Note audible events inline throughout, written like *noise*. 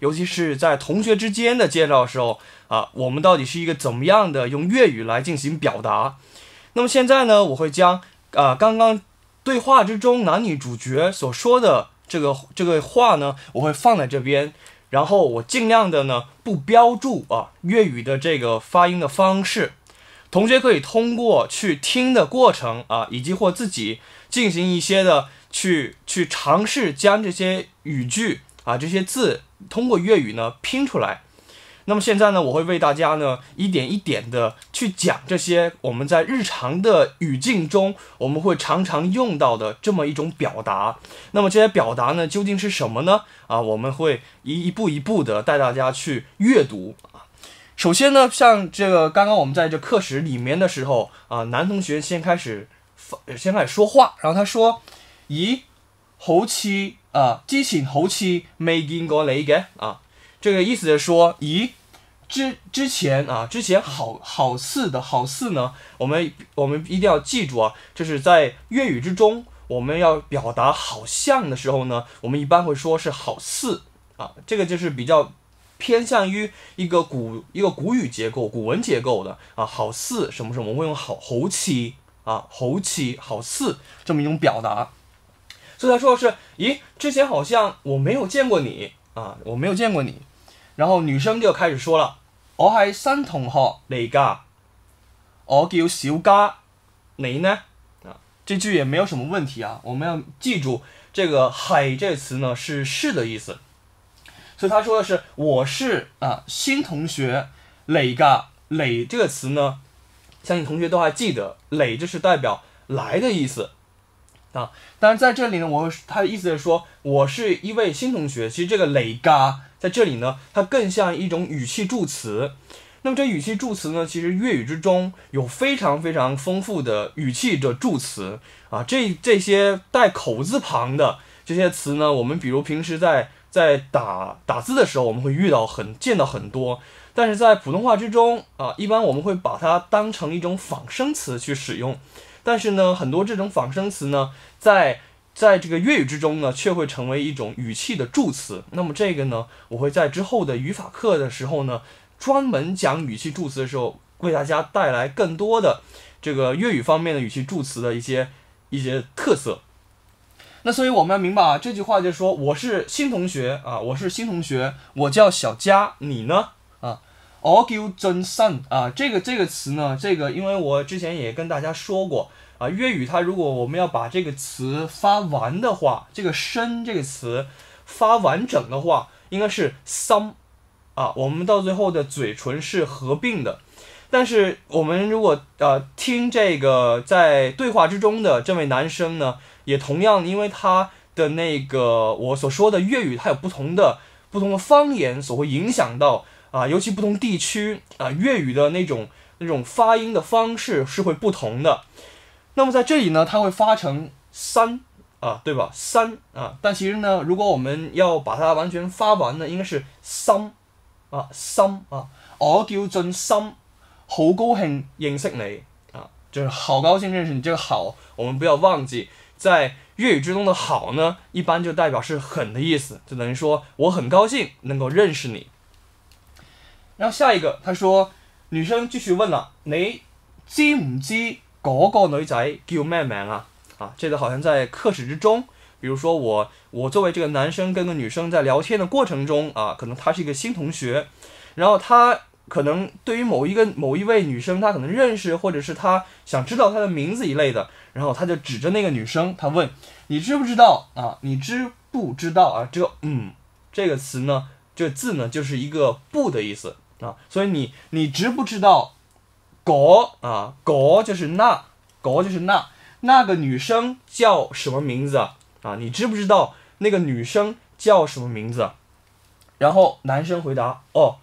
尤其是在同学之间的介绍时候啊，我们到底是一个怎么样的用粤语来进行表达？那么现在呢，我会将啊刚刚对话之中男女主角所说的这个这个话呢，我会放在这边，然后我尽量的呢不标注啊粤语的这个发音的方式，同学可以通过去听的过程啊，以及或自己进行一些的去去尝试将这些语句啊这些字。通过粤语呢拼出来，那么现在呢，我会为大家呢一点一点的去讲这些我们在日常的语境中我们会常常用到的这么一种表达。那么这些表达呢，究竟是什么呢？啊，我们会一步一步的带大家去阅读啊。首先呢，像这个刚刚我们在这课室里面的时候啊，男同学先开始发，先开始说话，然后他说：“咦。”好似啊，之前好似未见过你嘅啊，这个意思就说，咦，之之前啊，之前好好似的，好似呢，我们我们一定要记住啊，就是在粤语之中，我们要表达好像的时候呢，我们一般会说是好似啊，这个就是比较偏向于一个古一个古语结构、古文结构的啊，好似什么什么，们会用好似啊，好似好似这么一种表达。所以他说的是：“咦，之前好像我没有见过你啊，我没有见过你。”然后女生就开始说了：“我系新同号，你噶？我叫小嘎，你呢？啊，这句也没有什么问题啊。我们要记住这个‘海’这个词呢，是‘是’的意思。所以他说的是：我是啊，新同学，累噶？磊这个词呢，相信同学都还记得，磊就是代表来的意思。”啊，当然在这里呢，我他的意思是说，我是一位新同学。其实这个“雷嘎”在这里呢，它更像一种语气助词。那么这语气助词呢，其实粤语之中有非常非常丰富的语气的助词啊。这这些带口字旁的这些词呢，我们比如平时在在打打字的时候，我们会遇到很见到很多。但是在普通话之中啊，一般我们会把它当成一种仿生词去使用。但是呢，很多这种仿生词呢，在在这个粤语之中呢，却会成为一种语气的助词。那么这个呢，我会在之后的语法课的时候呢，专门讲语气助词的时候，为大家带来更多的这个粤语方面的语气助词的一些一些特色。那所以我们要明白啊，这句话就说我是新同学啊，我是新同学，我叫小佳，你呢？Augie 真善啊，这个这个词呢，这个因为我之前也跟大家说过啊，粤语它如果我们要把这个词发完的话，这个“声这个词发完整的话，应该是 s o m e 啊，我们到最后的嘴唇是合并的。但是我们如果呃听这个在对话之中的这位男生呢，也同样因为他的那个我所说的粤语，它有不同的不同的方言，所会影响到。啊，尤其不同地区啊，粤语的那种那种发音的方式是会不同的。那么在这里呢，它会发成三啊，对吧？三啊，但其实呢，如果我们要把它完全发完呢，应该是三啊三啊。我叫进桑，好高兴认识你啊，就是好高兴认识你。这个好，我们不要忘记，在粤语之中的好呢，一般就代表是很的意思，就等于说我很高兴能够认识你。然后下一个，他说：“女生继续问了，你知唔知嗰个女仔叫咩名啊？”啊，这个好像在课室之中。比如说我，我作为这个男生跟个女生在聊天的过程中啊，可能她是一个新同学，然后她可能对于某一个某一位女生，她可能认识，或者是她想知道她的名字一类的。然后他就指着那个女生，他问：“你知不知道啊？你知不知道啊？”这个“嗯”这个词呢，这字呢，就是一个“不”的意思。啊，所以你你知不知道，个啊个就是那，个就是那，那个女生叫什么名字啊？你知不知道那个女生叫什么名字？然后男生回答：哦，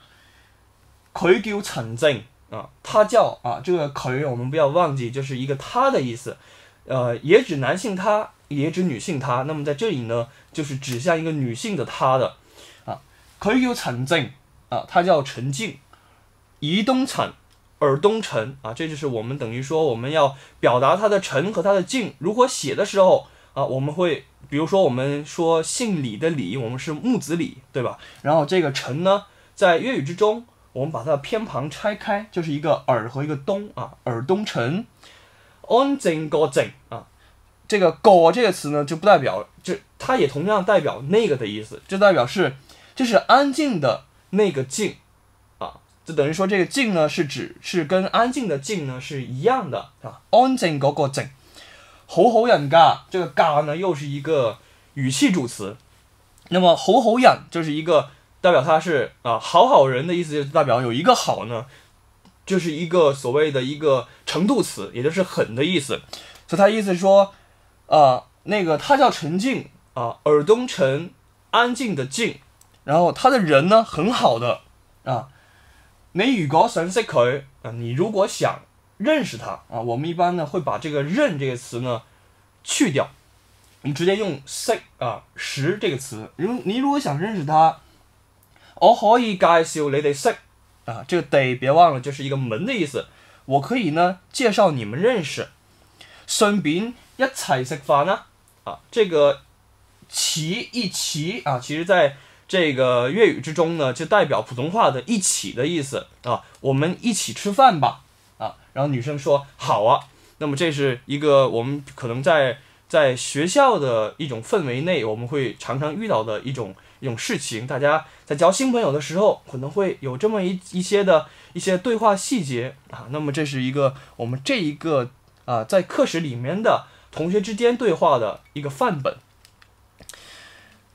佢叫陈静啊。他叫啊，这个“佢”我们不要忘记，就是一个“他的意思，呃，也指男性他，也指女性他。那么在这里呢，就是指向一个女性的她的啊，佢叫陈静。啊，它叫沉静，宜东产，尔东沉啊，这就是我们等于说我们要表达它的陈和它的静。如果写的时候啊，我们会比如说我们说姓李的李，我们是木子李，对吧？然后这个陈呢，在粤语之中，我们把它的偏旁拆开，就是一个耳和一个东啊，耳东沉。安静个静啊，这个 go 这个词呢，就不代表，就它也同样代表那个的意思，就代表是就是安静的。那个静，啊，就等于说这个静呢，是指是跟安静的静呢是一样的，啊，安静个个静，好好人嘎，这个嘎呢又是一个语气助词，那么好好人就是一个代表他是啊好好人的意思，就是代表有一个好呢，就是一个所谓的一个程度词，也就是很的意思，所以他意思是说，啊，那个他叫陈静啊，尔东陈，安静的静。然后他的人呢，很好的啊。你如果想识他，啊，你如果想认识他，啊，我们一般呢会把这个“认”这个词呢去掉，我们直接用“识”啊，“识”这个词。如你如果想认识他，我可以介绍你哋识啊，这个“得”别忘了就是一个门的意思。我可以呢介绍你们认识。顺便一齐食饭呢啊，这个“齐”一齐啊，其实在。这个粤语之中呢，就代表普通话的“一起”的意思啊，我们一起吃饭吧啊。然后女生说：“好啊。”那么这是一个我们可能在在学校的一种氛围内，我们会常常遇到的一种一种事情。大家在交新朋友的时候，可能会有这么一一些的一些对话细节啊。那么这是一个我们这一个啊，在课室里面的同学之间对话的一个范本。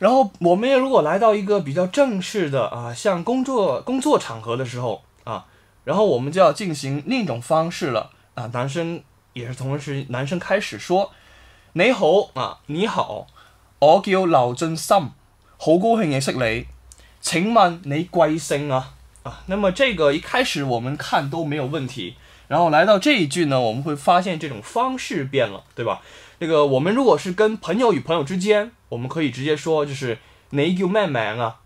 然后，我们如果来到一个比较正式的啊，像工作工作场合的时候啊，然后我们就要进行另一种方式了啊。男生也是同时，男生开始说：“你好啊，你好，我叫老曾三，好高兴认识你，请问你贵姓啊？”啊，那么这个一开始我们看都没有问题。然后来到这一句呢，我们会发现这种方式变了，对吧？那个我们如果是跟朋友与朋友之间，我们可以直接说，就是 “niqiu manman” 啊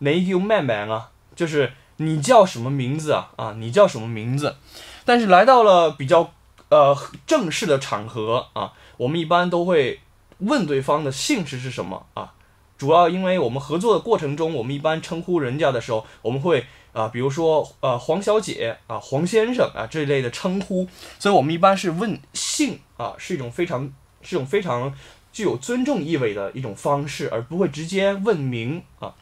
，“niqiu manman” 啊，就是你叫什么名字啊？啊，你叫什么名字？但是来到了比较呃正式的场合啊，我们一般都会问对方的姓氏是什么啊，主要因为我们合作的过程中，我们一般称呼人家的时候，我们会。啊，比如说，呃，黄小姐啊，黄先生啊这一类的称呼，所以我们一般是问姓啊，是一种非常、是一种非常具有尊重意味的一种方式，而不会直接问名啊。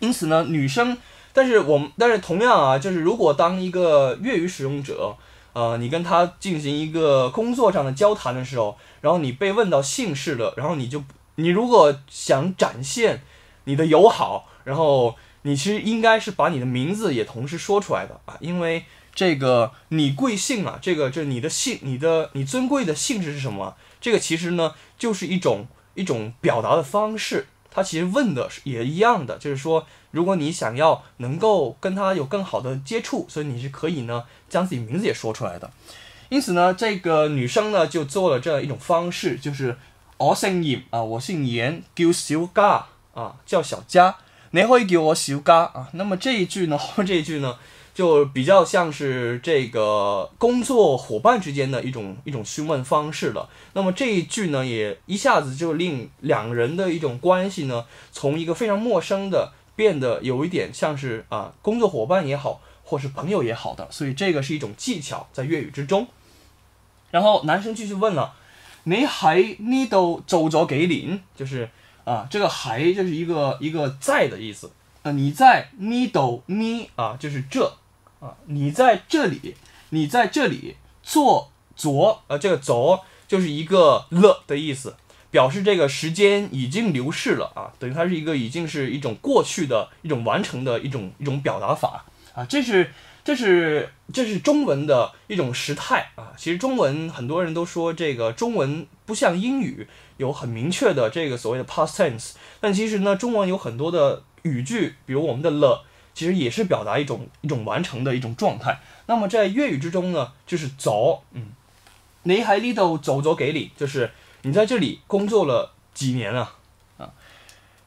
因此呢，女生，但是我们，但是同样啊，就是如果当一个粤语使用者，呃，你跟他进行一个工作上的交谈的时候，然后你被问到姓氏了，然后你就，你如果想展现你的友好，然后。你其实应该是把你的名字也同时说出来的啊，因为这个你贵姓啊？这个就是你的姓，你的你尊贵的姓氏是什么？这个其实呢，就是一种一种表达的方式。他其实问的是也一样的，就是说，如果你想要能够跟他有更好的接触，所以你是可以呢，将自己名字也说出来的。因此呢，这个女生呢就做了这样一种方式，就是我姓严啊，我姓严，叫小 d 啊，叫小佳。你以叫我小嘎啊？那么这一句呢？面 *laughs* 这一句呢？就比较像是这个工作伙伴之间的一种一种询问方式了。那么这一句呢，也一下子就令两人的一种关系呢，从一个非常陌生的，变得有一点像是啊工作伙伴也好，或是朋友也好的。所以这个是一种技巧在粤语之中。然后男生继续问了：“你喺呢度做咗几年？就是。啊，这个还就是一个一个在的意思啊，你在 middle me 啊，就是这啊，你在这里，你在这里做做，啊，这个昨就是一个了的意思，表示这个时间已经流逝了啊，等于它是一个已经是一种过去的一种完成的一种一种表达法。啊，这是这是这是中文的一种时态啊。其实中文很多人都说，这个中文不像英语有很明确的这个所谓的 past tense。但其实呢，中文有很多的语句，比如我们的了，其实也是表达一种一种完成的一种状态。那么在粤语之中呢，就是走，嗯，你喺呢度走走给你，就是你在这里工作了几年了啊。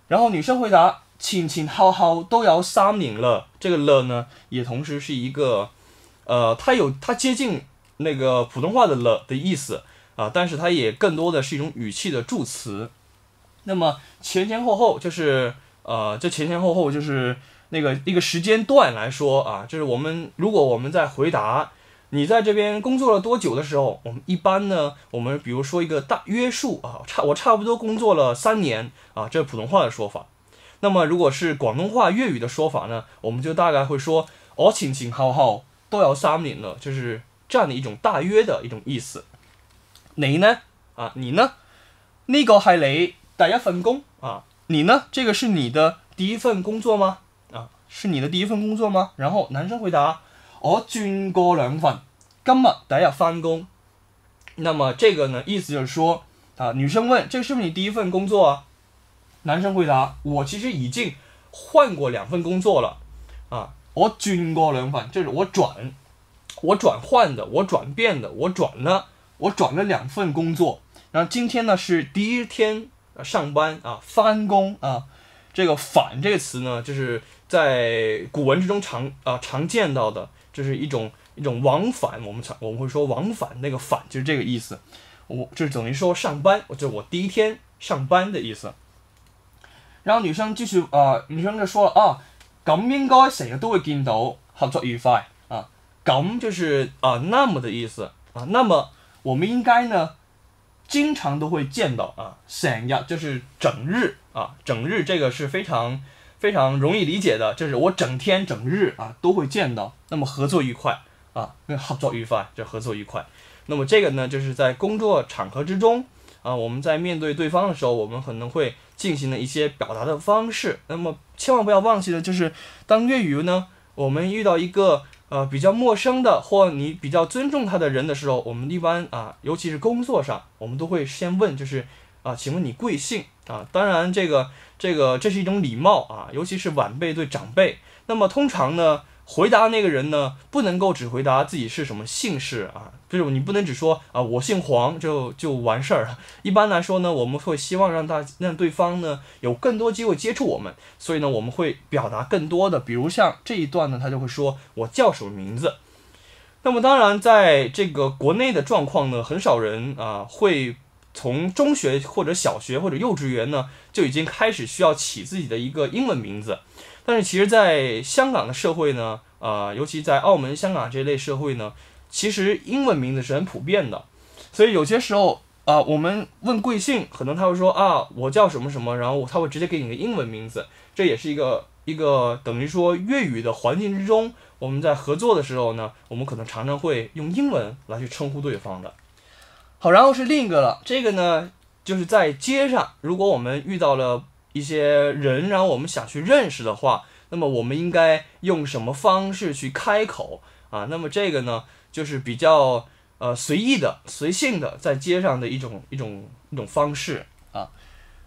然后女生回答。亲亲好好都要三年了，这个了呢，也同时是一个，呃，它有它接近那个普通话的了的意思啊，但是它也更多的是一种语气的助词。那么前前后后就是呃，这前前后后就是那个一个时间段来说啊，就是我们如果我们在回答你在这边工作了多久的时候，我们一般呢，我们比如说一个大约数啊，差我差不多工作了三年啊，这是普通话的说法。那么，如果是广东话粤语的说法呢，我们就大概会说“我前前好好都要三年了”，就是这样的一种大约的一种意思。你呢？啊，你呢？呢个系你第一份工啊？你呢？这个是你的第一份工作吗？啊，是你的第一份工作吗？然后男生回答：“我转过两份，今日第一份工。”那么这个呢，意思就是说啊，女生问：“这是不是你第一份工作啊？”男生回答：“我其实已经换过两份工作了，啊，我军过轮换，就是我转，我转换的，我转变的，我转了，我转了两份工作。然后今天呢是第一天上班啊，翻工啊，这个‘反’这个词呢，就是在古文之中常啊常见到的，就是一种一种往返，我们常我们会说往返，那个‘反’就是这个意思。我就是等于说上班，我就我第一天上班的意思。”然后女生继续，啊，女生就说啊，咁应该成日都会见到合作愉快，啊，咁就是，啊，那么的意思，啊，那么我们应该呢，经常都会见到，啊，成日就是整日，啊，整日这个是非常非常容易理解的，就是我整天整日，啊，都会见到，那么合作愉快，啊，合作愉快就合作愉快，那么这个呢，就是在工作场合之中，啊，我们在面对对方的时候，我们可能会。进行了一些表达的方式，那么千万不要忘记的就是当粤语呢，我们遇到一个呃比较陌生的或你比较尊重他的人的时候，我们一般啊，尤其是工作上，我们都会先问，就是啊，请问你贵姓啊？当然，这个这个这是一种礼貌啊，尤其是晚辈对长辈，那么通常呢。回答那个人呢，不能够只回答自己是什么姓氏啊，就是你不能只说啊我姓黄就就完事儿了。一般来说呢，我们会希望让大让对方呢有更多机会接触我们，所以呢我们会表达更多的，比如像这一段呢，他就会说我叫什么名字。那么当然在这个国内的状况呢，很少人啊会从中学或者小学或者幼稚园呢就已经开始需要起自己的一个英文名字。但是其实，在香港的社会呢，啊，尤其在澳门、香港这类社会呢，其实英文名字是很普遍的。所以有些时候啊，我们问贵姓，可能他会说啊，我叫什么什么，然后他会直接给你个英文名字。这也是一个一个等于说粤语的环境之中，我们在合作的时候呢，我们可能常常会用英文来去称呼对方的。好，然后是另一个了，这个呢，就是在街上，如果我们遇到了。一些人，然后我们想去认识的话，那么我们应该用什么方式去开口啊？那么这个呢，就是比较呃随意的、随性的，在街上的一种一种一种方式啊。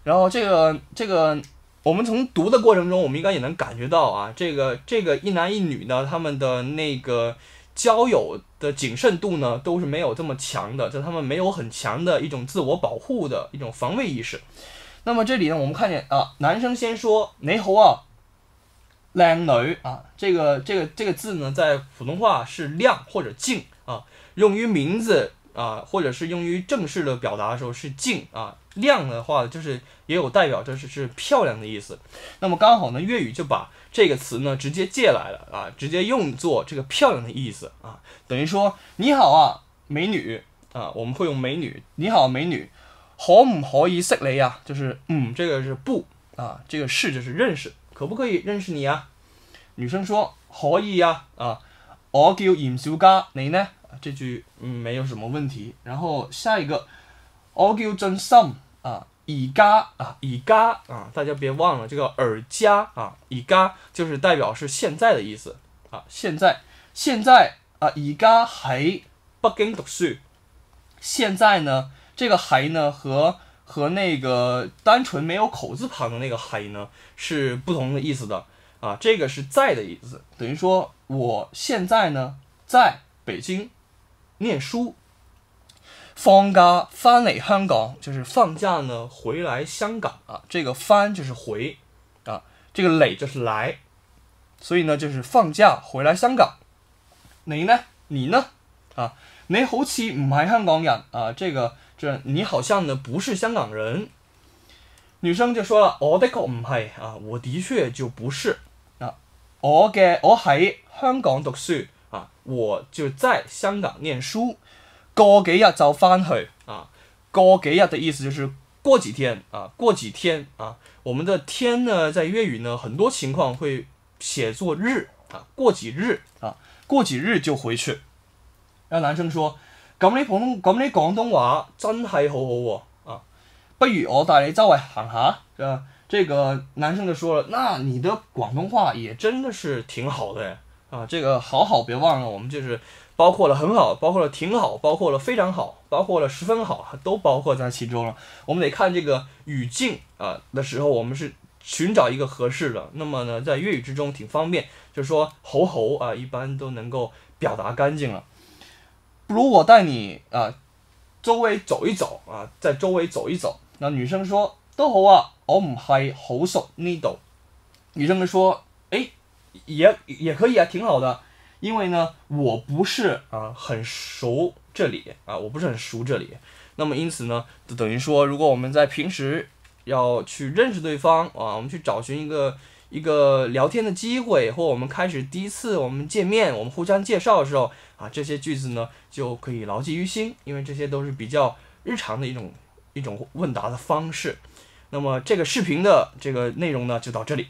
然后这个这个，我们从读的过程中，我们应该也能感觉到啊，这个这个一男一女呢，他们的那个交友的谨慎度呢，都是没有这么强的，就他们没有很强的一种自我保护的一种防卫意识。那么这里呢，我们看见啊，男生先说“你好啊，靓女啊”，这个这个这个字呢，在普通话是“靓”或者“静”啊，用于名字啊，或者是用于正式的表达的时候是“静”啊，“靓”的话就是也有代表着是漂亮的意思。那么刚好呢，粤语就把这个词呢直接借来了啊，直接用作这个漂亮的意思啊，等于说“你好啊，美女啊”，我们会用“美女”，你好，美女。可唔可以识你啊？就是，嗯，这个是不啊，这个是就是认识，可不可以认识你啊？女生说可以呀，啊，我叫严小嘉，你呢？这句嗯没有什么问题。然后下一个，我叫真心，啊，而家啊，而家啊，大家别忘了这个而家啊，而家就是代表是现在的意思啊，现在，现在啊，而家喺北京读书，现在呢？这个还呢和和那个单纯没有口字旁的那个还呢是不同的意思的啊，这个是在的意思，等于说我现在呢在北京念书，放假翻来香港，就是放假呢回来香港啊，这个翻就是回啊，这个累就是来，所以呢就是放假回来香港，你呢你呢啊，你好似唔系香港人啊，这个。这你好像呢不是香港人，女生就说了，我的确唔系啊，我的确就不是啊，我嘅我喺香港读书啊，我就在香港念书，过几日就翻去啊，过几日的意思就是过几天啊，过几天啊，我们的天呢，在粤语呢很多情况会写作日啊，过几日啊，过几日就回去，然后男生说。咁你普通咁你廣東話真係好好喎啊！不如我帶你周圍行下，啊，即係個男生就说了，那你的廣東話也真的是挺好的，啊，這個好好別忘了，我們就是包括了很好，包括了挺好，包括了非常好，包括了十分好，都包括在其中了。我們得看這個語境啊，的時候我們是寻找一个合适的。那么呢，在粤语之中挺方便，就是说“好好啊，一般都能够表达干净了。不如我带你啊，周围走一走啊，在周围走一走。那女生说都好啊，我唔系好熟呢度。女生们说，哎，也也可以啊，挺好的。因为呢，我不是啊很熟这里啊，我不是很熟这里。那么因此呢，就等于说，如果我们在平时要去认识对方啊，我们去找寻一个。一个聊天的机会，或我们开始第一次我们见面，我们互相介绍的时候啊，这些句子呢就可以牢记于心，因为这些都是比较日常的一种一种问答的方式。那么这个视频的这个内容呢就到这里。